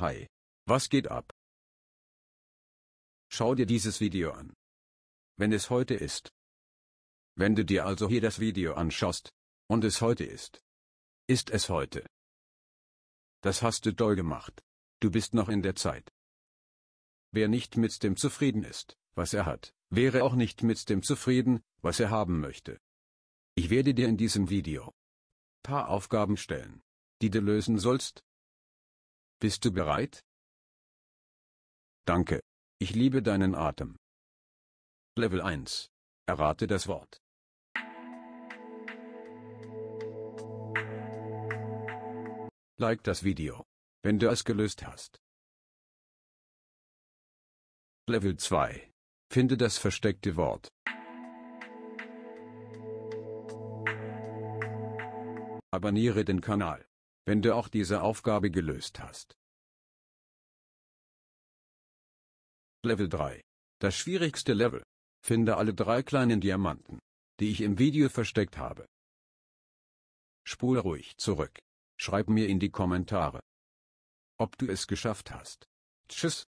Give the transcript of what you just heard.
Hi, was geht ab? Schau dir dieses Video an. Wenn es heute ist. Wenn du dir also hier das Video anschaust, und es heute ist. Ist es heute. Das hast du toll gemacht. Du bist noch in der Zeit. Wer nicht mit dem zufrieden ist, was er hat, wäre auch nicht mit dem zufrieden, was er haben möchte. Ich werde dir in diesem Video paar Aufgaben stellen, die du lösen sollst, bist du bereit? Danke. Ich liebe deinen Atem. Level 1. Errate das Wort. Like das Video, wenn du es gelöst hast. Level 2. Finde das versteckte Wort. Abonniere den Kanal wenn du auch diese Aufgabe gelöst hast. Level 3. Das schwierigste Level. Finde alle drei kleinen Diamanten, die ich im Video versteckt habe. Spule ruhig zurück. Schreib mir in die Kommentare, ob du es geschafft hast. Tschüss.